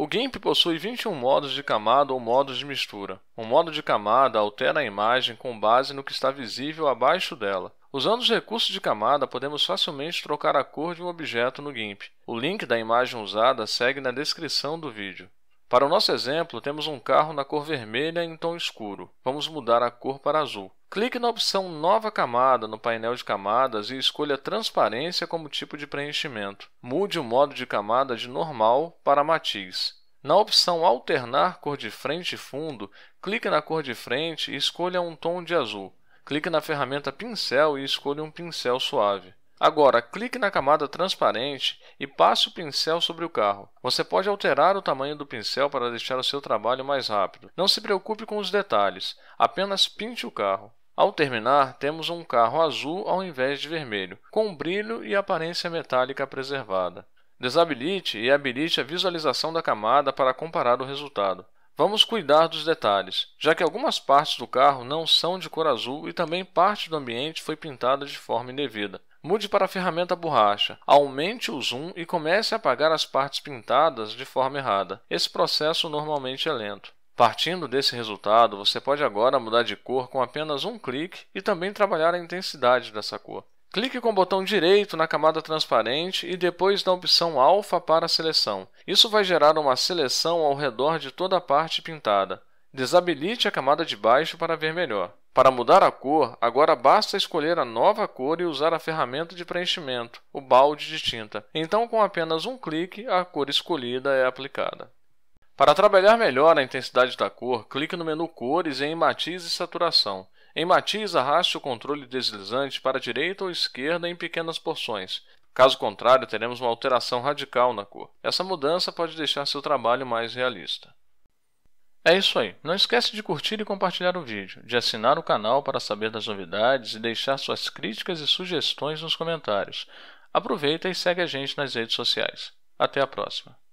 O GIMP possui 21 modos de camada ou modos de mistura. Um modo de camada altera a imagem com base no que está visível abaixo dela. Usando os recursos de camada, podemos facilmente trocar a cor de um objeto no GIMP. O link da imagem usada segue na descrição do vídeo. Para o nosso exemplo, temos um carro na cor vermelha em tom escuro. Vamos mudar a cor para azul. Clique na opção Nova camada no painel de camadas e escolha Transparência como tipo de preenchimento. Mude o modo de camada de Normal para Matiz. Na opção Alternar cor de frente e fundo, clique na cor de frente e escolha um tom de azul. Clique na ferramenta Pincel e escolha um pincel suave. Agora, clique na camada transparente e passe o pincel sobre o carro. Você pode alterar o tamanho do pincel para deixar o seu trabalho mais rápido. Não se preocupe com os detalhes, apenas pinte o carro. Ao terminar, temos um carro azul ao invés de vermelho, com brilho e aparência metálica preservada. Desabilite e habilite a visualização da camada para comparar o resultado. Vamos cuidar dos detalhes, já que algumas partes do carro não são de cor azul e também parte do ambiente foi pintada de forma indevida. Mude para a ferramenta borracha, aumente o zoom e comece a apagar as partes pintadas de forma errada. Esse processo normalmente é lento. Partindo desse resultado, você pode agora mudar de cor com apenas um clique e também trabalhar a intensidade dessa cor. Clique com o botão direito na camada transparente e depois na opção Alfa para a seleção. Isso vai gerar uma seleção ao redor de toda a parte pintada. Desabilite a camada de baixo para ver melhor. Para mudar a cor, agora basta escolher a nova cor e usar a ferramenta de preenchimento, o balde de tinta. Então, com apenas um clique, a cor escolhida é aplicada. Para trabalhar melhor a intensidade da cor, clique no menu Cores e em Matiz e Saturação. Em matiz, arraste o controle deslizante para a direita ou esquerda em pequenas porções. Caso contrário, teremos uma alteração radical na cor. Essa mudança pode deixar seu trabalho mais realista. É isso aí. Não esquece de curtir e compartilhar o vídeo, de assinar o canal para saber das novidades e deixar suas críticas e sugestões nos comentários. Aproveita e segue a gente nas redes sociais. Até a próxima!